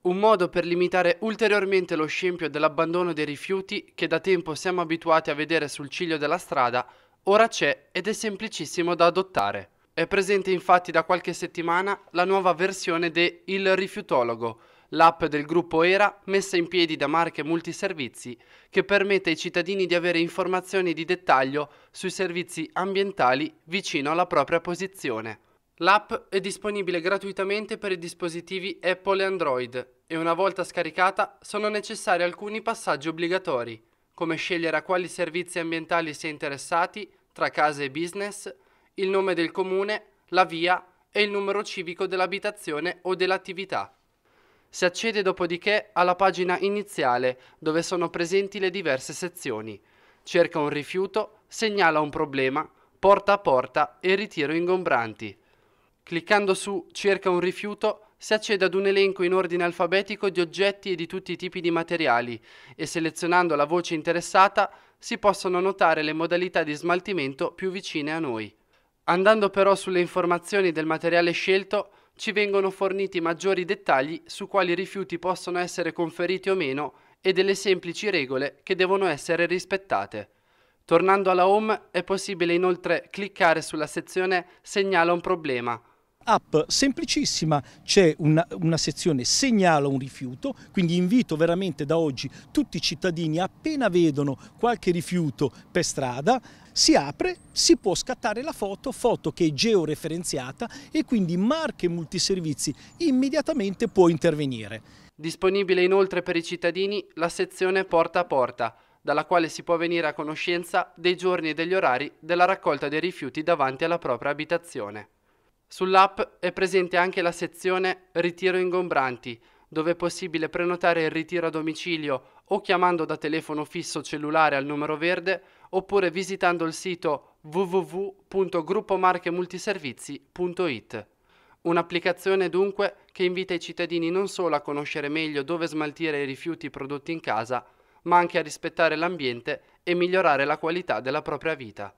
Un modo per limitare ulteriormente lo scempio dell'abbandono dei rifiuti che da tempo siamo abituati a vedere sul ciglio della strada, ora c'è ed è semplicissimo da adottare. È presente infatti da qualche settimana la nuova versione de Il Rifiutologo, l'app del gruppo ERA messa in piedi da Marche Multiservizi che permette ai cittadini di avere informazioni di dettaglio sui servizi ambientali vicino alla propria posizione. L'app è disponibile gratuitamente per i dispositivi Apple e Android e una volta scaricata sono necessari alcuni passaggi obbligatori, come scegliere a quali servizi ambientali si è interessati tra casa e business, il nome del comune, la via e il numero civico dell'abitazione o dell'attività. Si accede dopodiché alla pagina iniziale dove sono presenti le diverse sezioni. Cerca un rifiuto, segnala un problema, porta a porta e ritiro ingombranti. Cliccando su Cerca un rifiuto si accede ad un elenco in ordine alfabetico di oggetti e di tutti i tipi di materiali e selezionando la voce interessata si possono notare le modalità di smaltimento più vicine a noi. Andando però sulle informazioni del materiale scelto ci vengono forniti maggiori dettagli su quali rifiuti possono essere conferiti o meno e delle semplici regole che devono essere rispettate. Tornando alla home è possibile inoltre cliccare sulla sezione Segnala un problema app semplicissima, c'è una, una sezione segnala un rifiuto, quindi invito veramente da oggi tutti i cittadini appena vedono qualche rifiuto per strada, si apre, si può scattare la foto, foto che è georeferenziata e quindi Marche Multiservizi immediatamente può intervenire. Disponibile inoltre per i cittadini la sezione porta a porta, dalla quale si può venire a conoscenza dei giorni e degli orari della raccolta dei rifiuti davanti alla propria abitazione. Sull'app è presente anche la sezione Ritiro ingombranti, dove è possibile prenotare il ritiro a domicilio o chiamando da telefono fisso cellulare al numero verde oppure visitando il sito www.gruppomarchemultiservizi.it. Un'applicazione dunque che invita i cittadini non solo a conoscere meglio dove smaltire i rifiuti prodotti in casa, ma anche a rispettare l'ambiente e migliorare la qualità della propria vita.